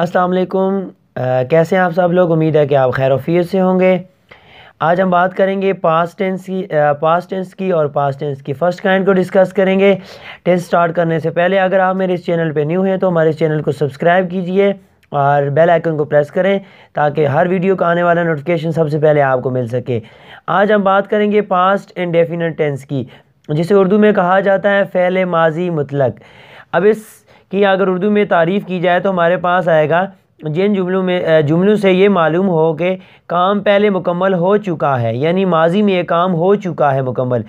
अस्सलाम वालेकुम कैसे हैं आप सब लोग उम्मीद है कि आप खैर वफीयत से होंगे आज हम बात करेंगे पास्ट टेंस की पास्ट टेंस की और पास्ट टेंस की फ़र्स्ट काइंड को डिस्कस करेंगे टेंस स्टार्ट करने से पहले अगर आप मेरे इस चैनल पे न्यू हैं तो हमारे चैनल को सब्सक्राइब कीजिए और बेल आइकन को प्रेस करें ताकि हर वीडियो का आने वाला नोटिफिकेशन सबसे पहले आपको मिल सके आज हम बात करेंगे पास्ट एंड डेफिनेट टेंस की जिसे उर्दू में कहा जाता है फ़ैल माजी मुतलक अब इस कि अगर उर्दू में तारीफ़ की जाए तो हमारे पास आएगा जिन जुमलों में जुमलों से ये मालूम हो कि काम पहले मुकम्मल हो चुका है यानी माजी में ये काम हो चुका है मुकम्मल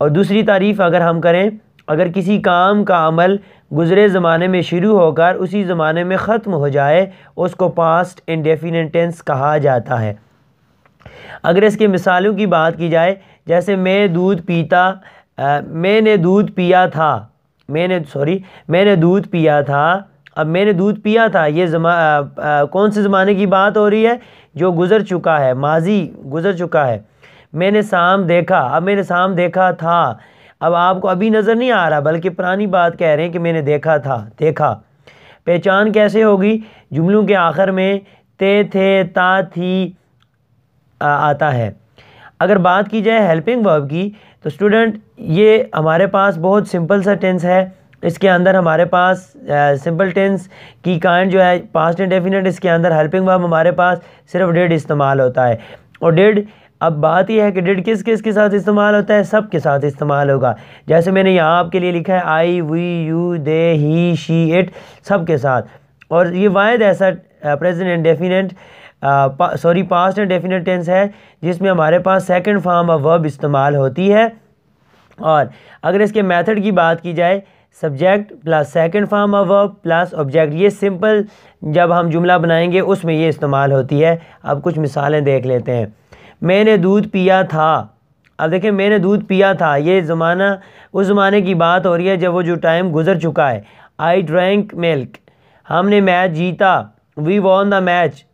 और दूसरी तारीफ़ अगर हम करें अगर किसी काम का अमल गुज़रे ज़माने में शुरू होकर उसी ज़माने में ख़त्म हो जाए उसको पास्ट इंडेफिनेट टेंस कहा जाता है अगर इसके मिसालों की बात की जाए जैसे मैं दूध पीता मैंने दूध पिया था मैंने सॉरी मैंने दूध पिया था अब मैंने दूध पिया था ये जमा आ, आ, कौन से ज़माने की बात हो रही है जो गुज़र चुका है माजी गुज़र चुका है मैंने शाम देखा अब मैंने शाम देखा था अब आपको अभी नज़र नहीं आ रहा बल्कि पुरानी बात कह रहे हैं कि मैंने देखा था देखा पहचान कैसे होगी जुमलों के आखिर में ते थे ता थी आ, आता है अगर बात की जाए हेल्पिंग वर्ब की तो स्टूडेंट ये हमारे पास बहुत सिंपल सा टेंस है इसके अंदर हमारे पास सिंपल टेंस की काइंड जो है पास्ट एंड डेफिनेट इसके अंदर हेल्पिंग वर्ब हमारे पास सिर्फ डेड इस्तेमाल होता है और डेड अब बात यह है कि डेड किस किस के साथ इस्तेमाल होता है सब के साथ इस्तेमाल होगा जैसे मैंने यहाँ आपके लिए लिखा है I we you they he she it सब के साथ और ये वायद ऐसा present and definite sorry past and definite tense है जिसमें हमारे पास सेकंड फॉर्म ऑफ वर्ब इस्तेमाल होती है और अगर इसके मेथड की बात की जाए subject plus second form of verb plus object ये सिंपल जब हम जुमला बनाएंगे उसमें ये इस्तेमाल होती है अब कुछ मिसालें देख लेते हैं मैंने दूध पिया था अब देखें मैंने दूध पिया था ये ज़माना उस ज़माने की बात हो रही है जब वो जो टाइम गुजर चुका है आई ड्रैंक मिल्क हमने मैच जीता वी वॉन द मैच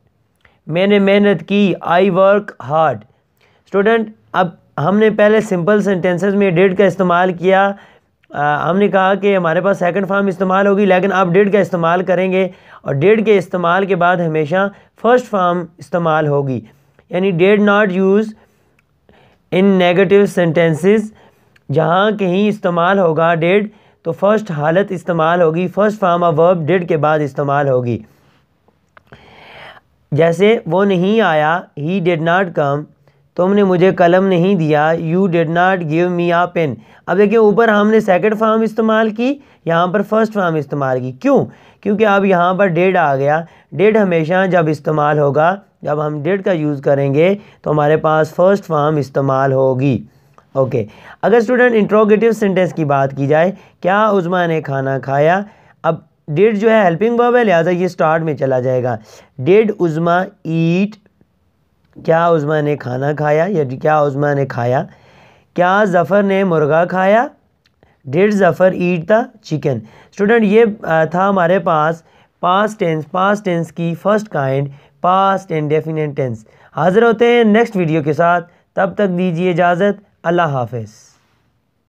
मैंने मेहनत की आई वर्क हार्ड स्टूडेंट अब हमने पहले सिंपल सेंटेंसेस में डेड का इस्तेमाल किया आ, हमने कहा कि हमारे पास सेकंड फॉर्म इस्तेमाल होगी लेकिन आप डेड का इस्तेमाल करेंगे और डेड के इस्तेमाल के बाद हमेशा फर्स्ट फॉर्म इस्तेमाल होगी यानी did not use in negative sentences जहाँ कहीं इस्तेमाल होगा डेड तो फर्स्ट हालत इस्तेमाल होगी first form of verb did के बाद इस्तेमाल होगी जैसे वो नहीं आया ही डिड नाट कम तुमने मुझे कलम नहीं दिया you did not give me a pen अब देखिए ऊपर हमने सेकेंड फार्म इस्तेमाल की यहाँ पर फर्स्ट फार्म इस्तेमाल की क्यों क्योंकि अब यहाँ पर डेड आ गया डेड हमेशा जब इस्तेमाल होगा जब हम डेड का यूज़ करेंगे तो हमारे पास फर्स्ट फार्म इस्तेमाल होगी ओके okay. अगर स्टूडेंट इंट्रोगेटिव सेंटेंस की बात की जाए क्या उजमा ने खाना खाया अब डेड जो है हेल्पिंग वर्ब है लिहाजा ये स्टार्ट में चला जाएगा डेड उज़मा ईट क्या उज़मा ने खाना खाया या क्या उज़मा ने खाया क्या जफ़र ने मुर्गा खाया did Zafar eat the chicken student ये था हमारे पास पास्ट टेंस पास टेंस की first kind past and definite tense हाज़िर होते हैं नेक्स्ट वीडियो के साथ तब तक दीजिए इजाज़त अल्लाह हाफिज़